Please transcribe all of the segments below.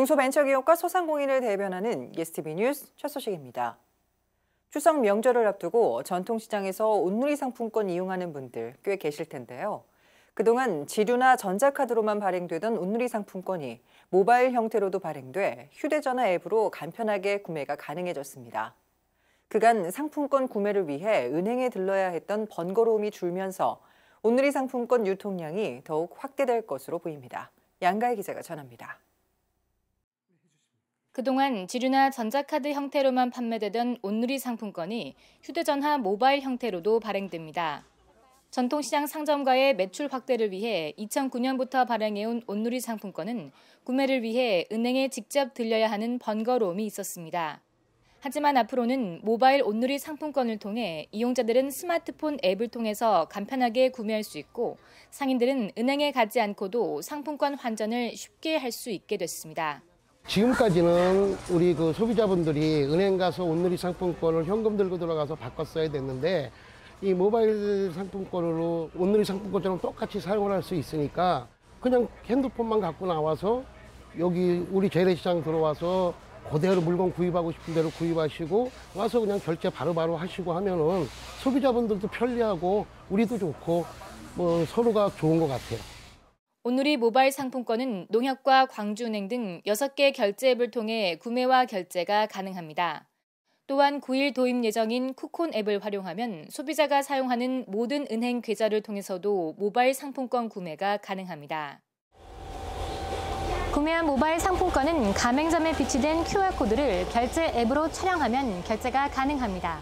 중소벤처기업과 소상공인을 대변하는 예스티비 뉴스 최소식입니다. 추석 명절을 앞두고 전통시장에서 온누리 상품권 이용하는 분들 꽤 계실 텐데요. 그동안 지류나 전자카드로만 발행되던 온누리 상품권이 모바일 형태로도 발행돼 휴대전화 앱으로 간편하게 구매가 가능해졌습니다. 그간 상품권 구매를 위해 은행에 들러야 했던 번거로움이 줄면서 온누리 상품권 유통량이 더욱 확대될 것으로 보입니다. 양가희 기자가 전합니다. 그동안 지류나 전자카드 형태로만 판매되던 온누리 상품권이 휴대전화 모바일 형태로도 발행됩니다. 전통시장 상점과의 매출 확대를 위해 2009년부터 발행해온 온누리 상품권은 구매를 위해 은행에 직접 들려야 하는 번거로움이 있었습니다. 하지만 앞으로는 모바일 온누리 상품권을 통해 이용자들은 스마트폰 앱을 통해서 간편하게 구매할 수 있고 상인들은 은행에 가지 않고도 상품권 환전을 쉽게 할 수 있게 됐습니다. 지금까지는 우리 그 소비자분들이 은행 가서 온누리 상품권을 현금 들고 들어가서 바꿨어야 됐는데 이 모바일 상품권으로 온누리 상품권처럼 똑같이 사용을 할 수 있으니까 그냥 핸드폰만 갖고 나와서 여기 우리 재래시장 들어와서 그대로 물건 구입하고 싶은 대로 구입하시고 와서 그냥 결제 바로바로 바로 하시고 하면은 소비자분들도 편리하고 우리도 좋고 뭐 서로가 좋은 것 같아요. 오늘이 모바일 상품권은 농협과 광주은행 등 6개 결제 앱을 통해 구매와 결제가 가능합니다. 또한 9일 도입 예정인 쿠폰 앱을 활용하면 소비자가 사용하는 모든 은행 계좌를 통해서도 모바일 상품권 구매가 가능합니다. 구매한 모바일 상품권은 가맹점에 비치된 QR코드를 결제 앱으로 촬영하면 결제가 가능합니다.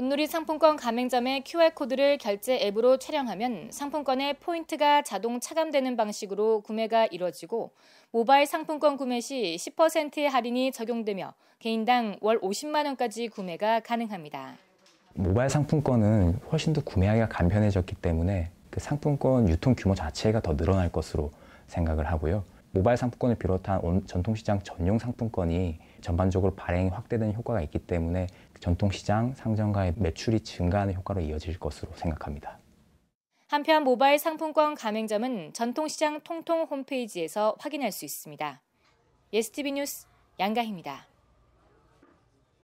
온누리 상품권 가맹점의 QR코드를 결제 앱으로 촬영하면 상품권의 포인트가 자동 차감되는 방식으로 구매가 이뤄지고 모바일 상품권 구매 시 10%의 할인이 적용되며 개인당 월 50만 원까지 구매가 가능합니다. 모바일 상품권은 훨씬 더 구매하기가 간편해졌기 때문에 그 상품권 유통 규모 자체가 더 늘어날 것으로 생각을 하고요. 모바일 상품권을 비롯한 전통시장 전용 상품권이 전반적으로 발행이 확대되는 효과가 있기 때문에 전통시장 상점가의 매출이 증가하는 효과로 이어질 것으로 생각합니다. 한편 모바일 상품권 가맹점은 전통시장 통통 홈페이지에서 확인할 수 있습니다. 예스티비 뉴스 양가희입니다.